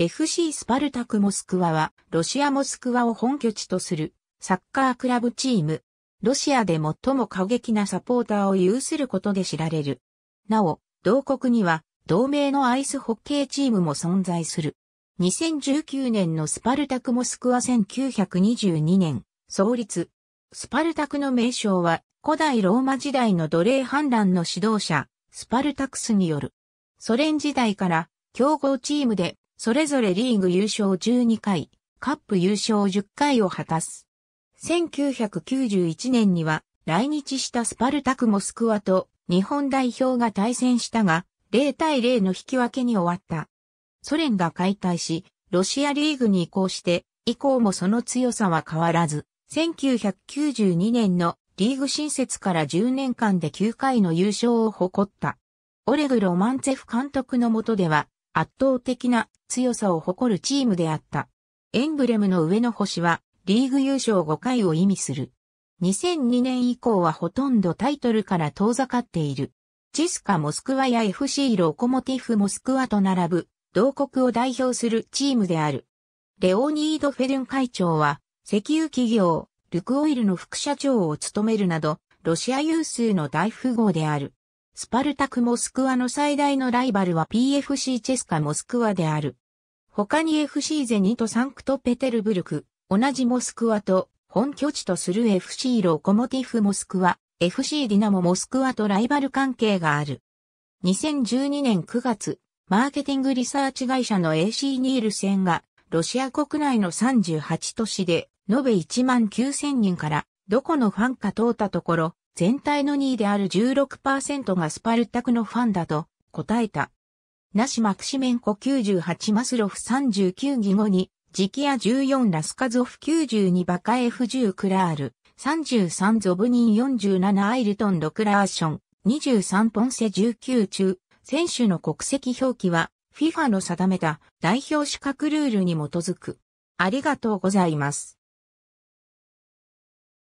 FC スパルタクモスクワは、ロシアモスクワを本拠地とするサッカークラブチーム。ロシアで最も過激なサポーターを有することで知られる。なお、同国には同盟のアイスホッケーチームも存在する。2019年のスパルタクモスクワ1922年、創立。スパルタクの名称は、古代ローマ時代の奴隷反乱の指導者、スパルタクスによる。ソ連時代から、強豪チームでそれぞれリーグ優勝12回、カップ優勝10回を果たす。1991年には来日したスパルタクモスクワと日本代表が対戦したが、0対0の引き分けに終わった。ソ連が解体し、ロシアリーグに移行して、以降もその強さは変わらず、1992年のリーグ新設から10年間で9回の優勝を誇った。オレグ・ロマンツェフ監督の下では、圧倒的な強さを誇るチームであった。エンブレムの上の星はリーグ優勝5回を意味する。2002年以降はほとんどタイトルから遠ざかっている。チスカモスクワや FC ロコモティフモスクワと並ぶ、同国を代表するチームである。レオニード・フェルン会長は、石油企業、ルクオイルの副社長を務めるなど、ロシア有数の大富豪である。スパルタクモスクワの最大のライバルは PFC チェスカモスクワである。他に FC ゼニとサンクトペテルブルク、同じモスクワと本拠地とする FC ロコモティフモスクワ、FC ディナモモスクワとライバル関係がある。2012年9月、マーケティングリサーチ会社の AC ニール戦が、ロシア国内の38都市で、延べ1万9000人から、どこのファンか通ったところ、全体の2位である16%がスパルタクのファンだと答えた。ナシ・マクシメンコ98マスロフ39ギ後に、ジキア14ラスカゾフ92バカエフ10クラール、33ゾブニン47アイルトン6ラーション、23ポンセ19中、選手の国籍表記は FIFA の定めた代表資格ルールに基づく。ありがとうございます。